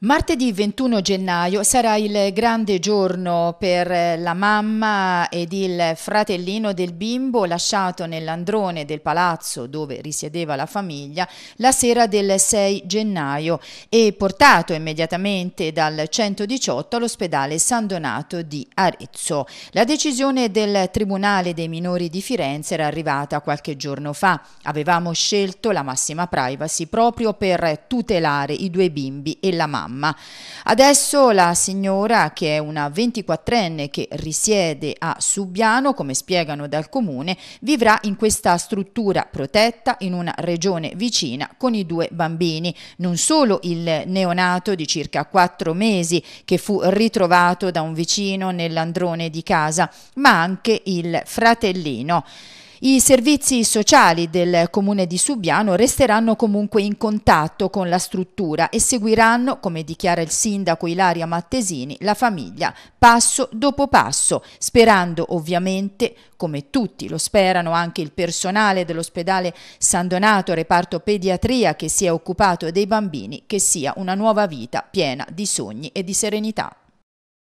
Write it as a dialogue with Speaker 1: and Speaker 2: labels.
Speaker 1: Martedì 21 gennaio sarà il grande giorno per la mamma ed il fratellino del bimbo lasciato nell'androne del palazzo dove risiedeva la famiglia la sera del 6 gennaio e portato immediatamente dal 118 all'ospedale San Donato di Arezzo. La decisione del Tribunale dei minori di Firenze era arrivata qualche giorno fa. Avevamo scelto la massima privacy proprio per tutelare i due bimbi e la mamma mamma. Adesso la signora, che è una 24enne che risiede a Subiano, come spiegano dal comune, vivrà in questa struttura protetta in una regione vicina con i due bambini, non solo il neonato di circa 4 mesi che fu ritrovato da un vicino nell'androne di casa, ma anche il fratellino. I servizi sociali del comune di Subiano resteranno comunque in contatto con la struttura e seguiranno, come dichiara il sindaco Ilaria Mattesini, la famiglia passo dopo passo, sperando ovviamente, come tutti lo sperano anche il personale dell'ospedale San Donato, reparto pediatria che si è occupato dei bambini, che sia una nuova vita piena di sogni e di serenità.